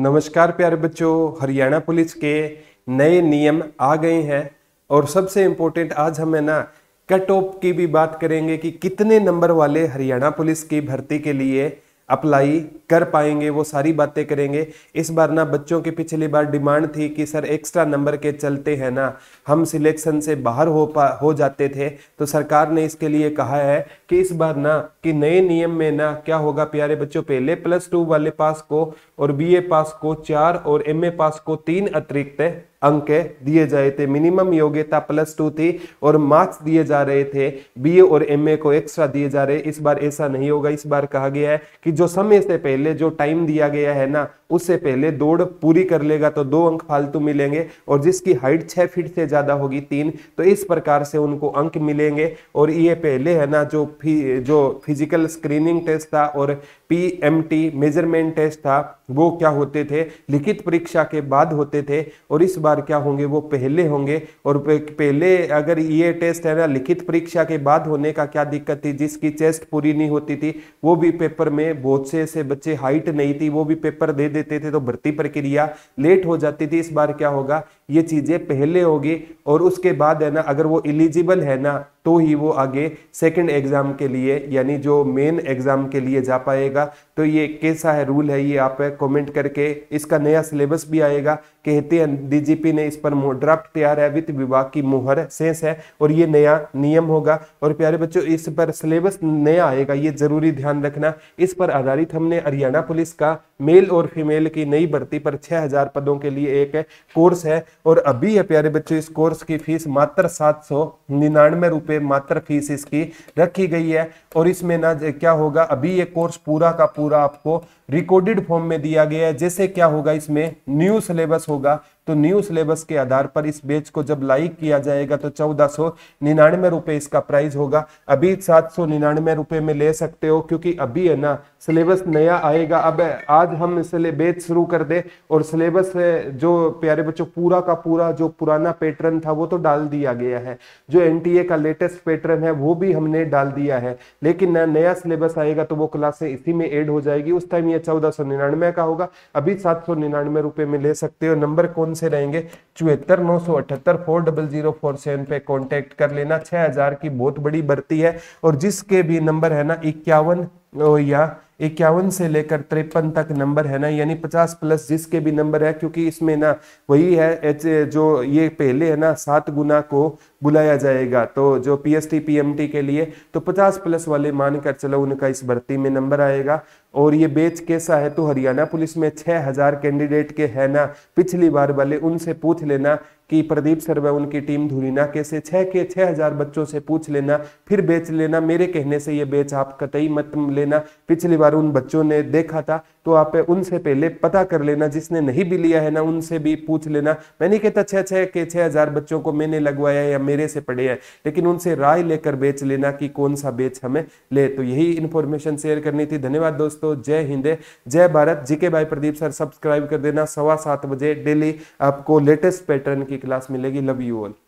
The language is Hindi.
नमस्कार प्यारे बच्चों हरियाणा पुलिस के नए नियम आ गए हैं और सबसे इम्पोर्टेंट आज हमें ना कट ऑफ की भी बात करेंगे कि कितने नंबर वाले हरियाणा पुलिस की भर्ती के लिए अप्लाई कर पाएंगे वो सारी बातें करेंगे इस बार ना बच्चों की पिछली बार डिमांड थी कि सर एक्स्ट्रा नंबर के चलते हैं ना हम सिलेक्शन से बाहर हो पा हो जाते थे तो सरकार ने इसके लिए कहा है कि इस बार ना कि नए नियम में ना क्या होगा प्यारे बच्चों पहले प्लस टू वाले पास को और बीए पास को चार और एमए पास को तीन अतिरिक्त अंक दिए जाए थे मिनिमम योग्यता प्लस टू थी और मार्क्स दिए जा रहे थे बीए और एमए को एक्स्ट्रा दिए जा रहे इस बार ऐसा नहीं होगा इस बार कहा गया है कि जो समय से पहले जो टाइम दिया गया है ना उससे पहले दौड़ पूरी कर लेगा तो दो अंक फालतू मिलेंगे और जिसकी हाइट छः फीट से ज़्यादा होगी तीन तो इस प्रकार से उनको अंक मिलेंगे और ये पहले है ना जो फी, जो फिजिकल स्क्रीनिंग टेस्ट था और पीएमटी मेजरमेंट टेस्ट था वो क्या होते थे लिखित परीक्षा के बाद होते थे और इस बार क्या होंगे वो पहले होंगे और पहले अगर ये टेस्ट है ना लिखित परीक्षा के बाद होने का क्या दिक्कत थी जिसकी चेस्ट पूरी नहीं होती थी वो भी पेपर में बहुत से ऐसे बच्चे हाइट नहीं थी वो भी पेपर दे देते थे तो भर्ती प्रक्रिया लेट हो जाती थी इस बार क्या होगा ये चीज़ें पहले होगी और उसके बाद है ना अगर वो एलिजिबल है ना तो ही वो आगे सेकंड एग्ज़ाम के लिए यानी जो मेन एग्ज़ाम के लिए जा पाएगा तो ये कैसा है रूल है ये आप कमेंट करके इसका नया सिलेबस भी आएगा कहते हैं डीजीपी ने इस पर ड्राफ्ट तैयार है वित्त विभाग की मुहर सेंस है और ये नया नियम होगा और प्यारे बच्चों इस पर सिलेबस नया आएगा ये जरूरी ध्यान रखना इस पर आधारित हमने हरियाणा पुलिस का मेल और फीमेल की नई भर्ती पर 6000 पदों के लिए एक कोर्स है और अभी है प्यारे बच्चों इस कोर्स की फीस मात्र सात सौ निन्यानवे रुपये मात्र फीस इसकी रखी गई है और इसमें ना क्या होगा अभी ये कोर्स पूरा का पूरा आपको रिकॉर्डेड फॉर्म में दिया गया है जैसे क्या होगा इसमें न्यू सिलेबस होगा तो न्यू सिलेबस के आधार पर इस बेच को जब लाइक किया जाएगा तो चौदह सौ निन्यानवे रुपए इसका प्राइस होगा अभी सात सौ निन्यानवे रुपए में ले सकते हो क्योंकि अभी है ना सिलेबस नया आएगा अब आज हम इसलिए बेच शुरू कर दे और सिलेबस जो प्यारे बच्चों पूरा का पूरा जो पुराना पैटर्न था वो तो डाल दिया गया है जो एन का लेटेस्ट पैटर्न है वो भी हमने डाल दिया है लेकिन नया सिलेबस आएगा तो वो क्लासे इसी में एड हो जाएगी उस टाइम ये चौदह का होगा अभी सात सौ रुपए में ले सकते हो नंबर कौन से रहेंगे चौहत्तर नौ सौ अठहत्तर four double zero four seven पे कॉन्टेक्ट कर लेना छह हजार की बहुत बड़ी बढ़ती है और जिसके भी नंबर है ना इक्यावन या इक्यावन से लेकर तिरपन तक नंबर है ना यानी पचास प्लस जिसके भी नंबर है क्योंकि इसमें ना वही है एच जो ये पहले है ना सात गुना को बुलाया जाएगा तो जो P S T P M T के लिए तो पचास प्लस वाले मानकर चलो उनका इस भर्ती में नंबर आएगा और ये बेच कैसा है तो हरियाणा पुलिस में छह हजार कैंडिडेट के है ना पिछली बार वाले उनसे पूछ लेना कि प्रदीप व उनकी टीम धुरीना ना कैसे छः के छह हजार बच्चों से पूछ लेना फिर बेच लेना मेरे कहने से ये बेच आप कतई मत लेना पिछली बार उन बच्चों ने देखा था तो आप उनसे पहले पता कर लेना जिसने नहीं भी लिया है ना उनसे भी पूछ लेना मैं नहीं कहता छह छह के छह हजार बच्चों को मैंने लगवाया या मेरे से पड़े हैं लेकिन उनसे राय लेकर बेच लेना कि कौन सा बेच हमें ले तो यही इन्फॉर्मेशन शेयर करनी थी धन्यवाद दोस्तों जय हिंद जय भारत जीके भाई प्रदीप सर सब्सक्राइब कर देना सवा सात बजे डेली आपको लेटेस्ट पैटर्न की क्लास मिलेगी लव यू ऑल